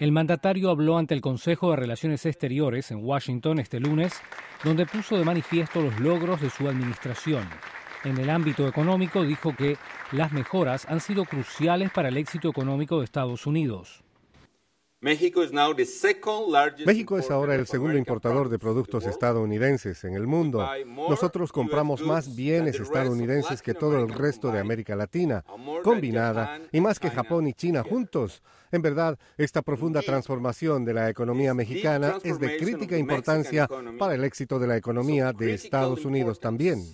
El mandatario habló ante el Consejo de Relaciones Exteriores en Washington este lunes, donde puso de manifiesto los logros de su administración. En el ámbito económico dijo que las mejoras han sido cruciales para el éxito económico de Estados Unidos. México es ahora el segundo importador de productos estadounidenses en el mundo. Nosotros compramos más bienes estadounidenses que todo el resto de América Latina, combinada, y más que Japón y China juntos. En verdad, esta profunda transformación de la economía mexicana es de crítica importancia para el éxito de la economía de Estados Unidos también.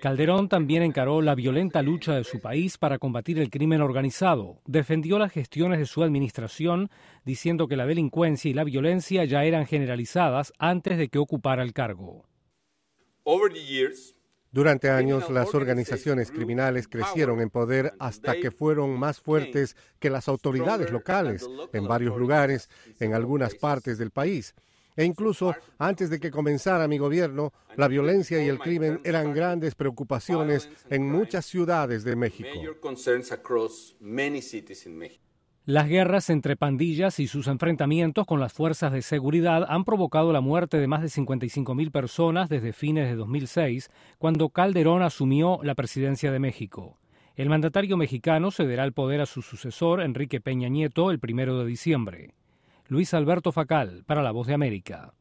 Calderón también encaró la violenta lucha de su país para combatir el crimen organizado. Defendió las gestiones de su administración, diciendo que la delincuencia y la violencia ya eran generalizadas antes de que ocupara el cargo. Durante años las organizaciones criminales crecieron en poder hasta que fueron más fuertes que las autoridades locales en varios lugares, en algunas partes del país. E incluso antes de que comenzara mi gobierno, la violencia y el crimen eran grandes preocupaciones en muchas ciudades de México. Las guerras entre pandillas y sus enfrentamientos con las fuerzas de seguridad han provocado la muerte de más de 55.000 personas desde fines de 2006, cuando Calderón asumió la presidencia de México. El mandatario mexicano cederá el poder a su sucesor, Enrique Peña Nieto, el primero de diciembre. Luis Alberto Facal, para La Voz de América.